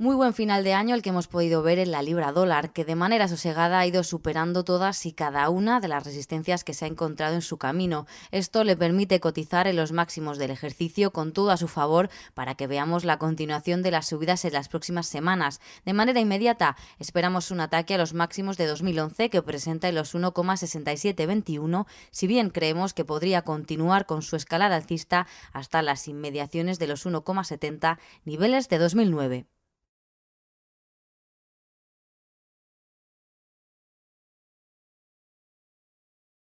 Muy buen final de año el que hemos podido ver en la libra dólar, que de manera sosegada ha ido superando todas y cada una de las resistencias que se ha encontrado en su camino. Esto le permite cotizar en los máximos del ejercicio con todo a su favor para que veamos la continuación de las subidas en las próximas semanas. De manera inmediata, esperamos un ataque a los máximos de 2011 que presenta en los 1,6721, si bien creemos que podría continuar con su escalada alcista hasta las inmediaciones de los 1,70 niveles de 2009.